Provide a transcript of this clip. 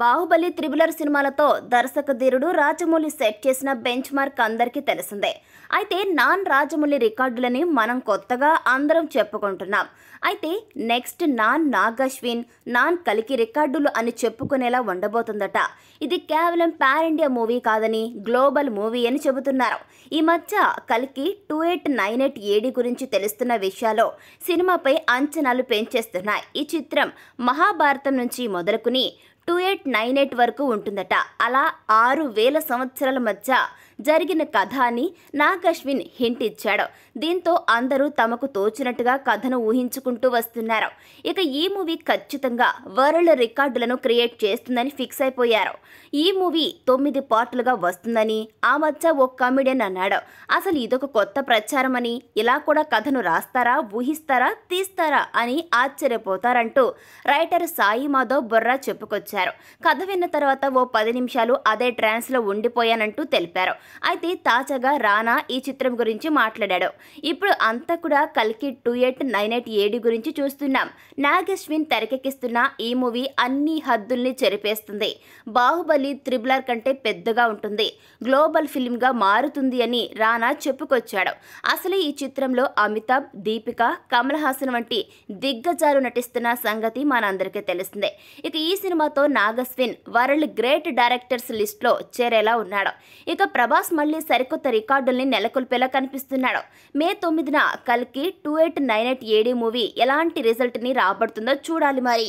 Baahubali triple R సినిమాలతో దర్శకధీరుడు Rajamouli set చేసిన బెంచ్ మార్క్ అందరికీ తెలిసిందే అయితే నాన్ రాజమౌళి రికార్డులని మనం కొత్తగా అందరం చెప్పుకుంటున్నాం అయితే నెక్స్ట్ నాన్ నాగాశ్విన్ నాన్ కలికి రికార్డులు అని చెప్పుకునేలా ఉండబోతుందట ఇది కేవలం పార్ ఇండియా మూవీ కాదని గ్లోబల్ మూవీ అని చెబుతున్నారు ఈ మధ్య కలికి two eight nine eight AD గురించి తెలుస్తున్న విషయాల్లో సినిమాపై అంచనాలు పెంచేస్తున్నాయి ఈ చిత్రం మహాభారతం నుంచి మొదలుకుని టూ ఎయిట్ నైన్ ఎయిట్ వరకు ఉంటుందట అలా ఆరు వేల సంవత్సరాల మధ్య జరిగిన కథ అని నాగశ్విన్ హింట్ ఇచ్చాడు దీంతో అందరూ తమకు తోచినట్టుగా కథను ఊహించుకుంటూ వస్తున్నారు ఇక ఈ మూవీ ఖచ్చితంగా వరల్డ్ రికార్డులను క్రియేట్ చేస్తుందని ఫిక్స్ అయిపోయారు ఈ మూవీ తొమ్మిది పార్టులుగా వస్తుందని ఆ మధ్య ఓ కమెడియన్ అన్నాడు అసలు ఇదొక కొత్త ప్రచారం అని ఇలా కూడా కథను రాస్తారా ఊహిస్తారా తీస్తారా అని ఆశ్చర్యపోతారంటూ రైటర్ సాయి మాధవ్ బుర్రా చెప్పుకొచ్చారు కథ విన్న తర్వాత ఓ పది నిమిషాలు అదే ట్రాన్స్లో ఉండిపోయానంటూ తెలిపారు అయితే తాజాగా రానా ఈ చిత్రం గురించి మాట్లాడాడు ఇప్పుడు అంతా కూడా కల్కి టూ ఎయిట్ నైన్ ఎయిట్ ఏడు గురించి చూస్తున్నాం నాగశ్విన్ తెరకెక్కిస్తున్న ఈ మూవీ అన్ని హద్దుల్ని చెరిపేస్తుంది బాహుబలి త్రిబులర్ కంటే పెద్దగా ఉంటుంది గ్లోబల్ ఫిల్మ్గా మారుతుంది అని రానా చెప్పుకొచ్చాడు అసలు ఈ చిత్రంలో అమితాబ్ దీపిక కమల్ హాసన్ వంటి దిగ్గజాలు నటిస్తున్న సంగతి మనందరికీ తెలిసిందే ఇక ఈ సినిమాతో నాగశ్విన్ వరల్డ్ గ్రేట్ డైరెక్టర్స్ లిస్ట్లో చేరేలా ఉన్నాడు ఇక ప్రభా ప్రభాస్ మళ్లీ సరికొత్త రికార్డుల్ని నెలకొల్పేలా కనిపిస్తున్నాడు మే తొమ్మిదిన కల్కి two eight nine eight AD movie ఎలాంటి రిజల్ట్ని రాబడుతుందో చూడాలి మరి